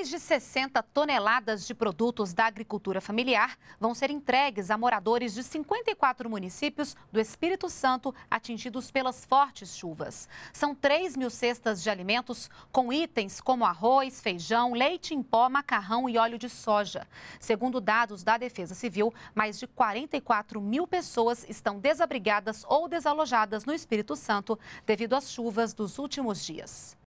Mais de 60 toneladas de produtos da agricultura familiar vão ser entregues a moradores de 54 municípios do Espírito Santo atingidos pelas fortes chuvas. São 3 mil cestas de alimentos com itens como arroz, feijão, leite em pó, macarrão e óleo de soja. Segundo dados da Defesa Civil, mais de 44 mil pessoas estão desabrigadas ou desalojadas no Espírito Santo devido às chuvas dos últimos dias.